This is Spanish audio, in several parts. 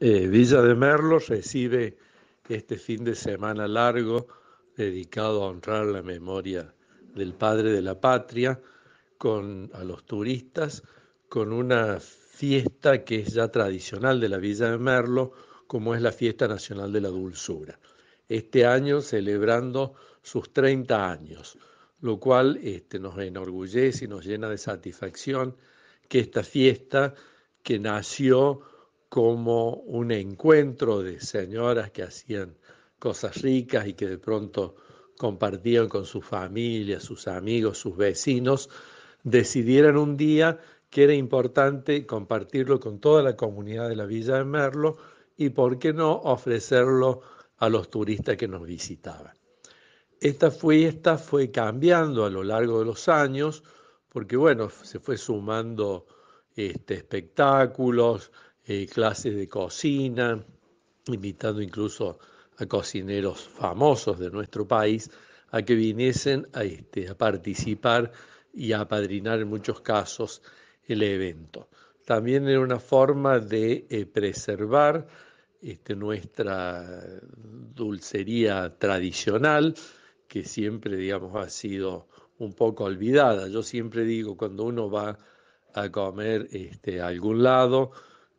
Eh, Villa de Merlo recibe este fin de semana largo dedicado a honrar la memoria del padre de la patria a los turistas con una fiesta que es ya tradicional de la Villa de Merlo, como es la Fiesta Nacional de la Dulzura. Este año celebrando sus 30 años, lo cual este, nos enorgullece y nos llena de satisfacción que esta fiesta que nació como un encuentro de señoras que hacían cosas ricas y que de pronto compartían con su familia, sus amigos, sus vecinos, decidieran un día que era importante compartirlo con toda la comunidad de la Villa de Merlo y, por qué no, ofrecerlo a los turistas que nos visitaban. Esta esta fue cambiando a lo largo de los años, porque bueno, se fue sumando este, espectáculos, eh, clases de cocina, invitando incluso a cocineros famosos de nuestro país a que viniesen a, este, a participar y a apadrinar en muchos casos el evento. También era una forma de eh, preservar este, nuestra dulcería tradicional, que siempre, digamos, ha sido un poco olvidada. Yo siempre digo, cuando uno va a comer este, a algún lado,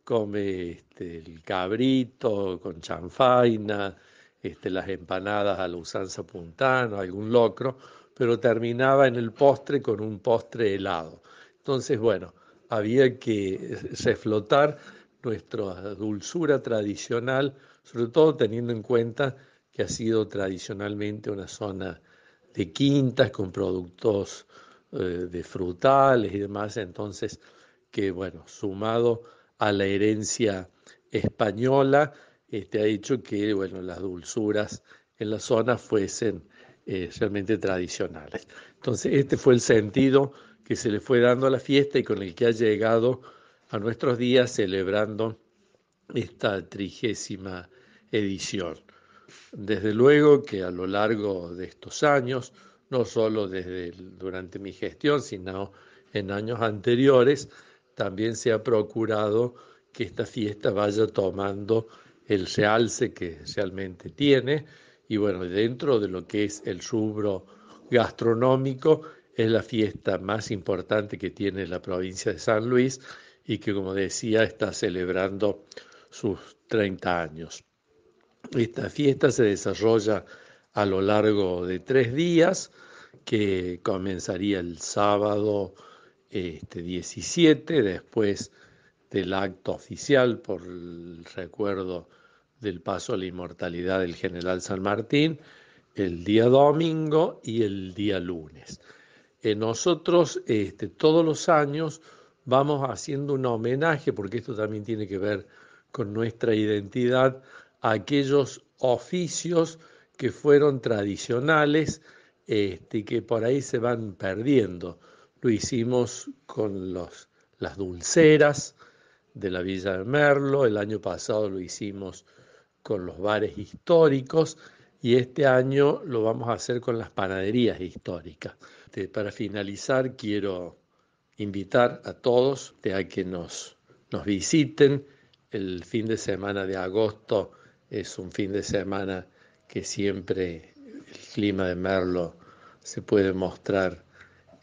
come este, el cabrito con chanfaina, este, las empanadas a la usanza puntana, algún locro, pero terminaba en el postre con un postre helado. Entonces, bueno, había que reflotar nuestra dulzura tradicional, sobre todo teniendo en cuenta que ha sido tradicionalmente una zona de quintas con productos eh, de frutales y demás, entonces que bueno, sumado a la herencia española, este, ha hecho que bueno, las dulzuras en la zona fuesen eh, realmente tradicionales. Entonces, este fue el sentido que se le fue dando a la fiesta y con el que ha llegado a nuestros días celebrando esta trigésima edición. Desde luego que a lo largo de estos años, no solo desde durante mi gestión, sino en años anteriores, también se ha procurado que esta fiesta vaya tomando el realce que realmente tiene. Y bueno, dentro de lo que es el subro gastronómico, es la fiesta más importante que tiene la provincia de San Luis y que, como decía, está celebrando sus 30 años. Esta fiesta se desarrolla a lo largo de tres días, que comenzaría el sábado este, 17, después del acto oficial por el recuerdo del paso a la inmortalidad del general San Martín, el día domingo y el día lunes. Eh, nosotros este, todos los años vamos haciendo un homenaje, porque esto también tiene que ver con nuestra identidad, aquellos oficios que fueron tradicionales este, que por ahí se van perdiendo lo hicimos con los, las dulceras de la Villa de Merlo, el año pasado lo hicimos con los bares históricos y este año lo vamos a hacer con las panaderías históricas. Para finalizar, quiero invitar a todos a que nos, nos visiten. El fin de semana de agosto es un fin de semana que siempre el clima de Merlo se puede mostrar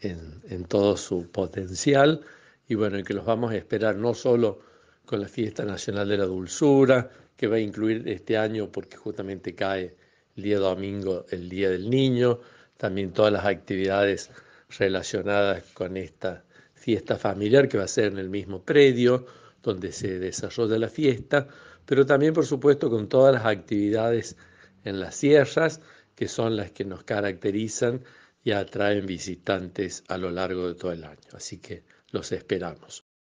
en, todo su potencial y bueno, y que los vamos a esperar no solo con la Fiesta Nacional de la Dulzura, que va a incluir este año porque justamente cae el día domingo, el Día del Niño, también todas las actividades relacionadas con esta fiesta familiar que va a ser en el mismo predio donde se desarrolla la fiesta, pero también por supuesto con todas las actividades en las sierras, que son las que nos caracterizan y atraen visitantes a lo largo de todo el año. Así que los esperamos.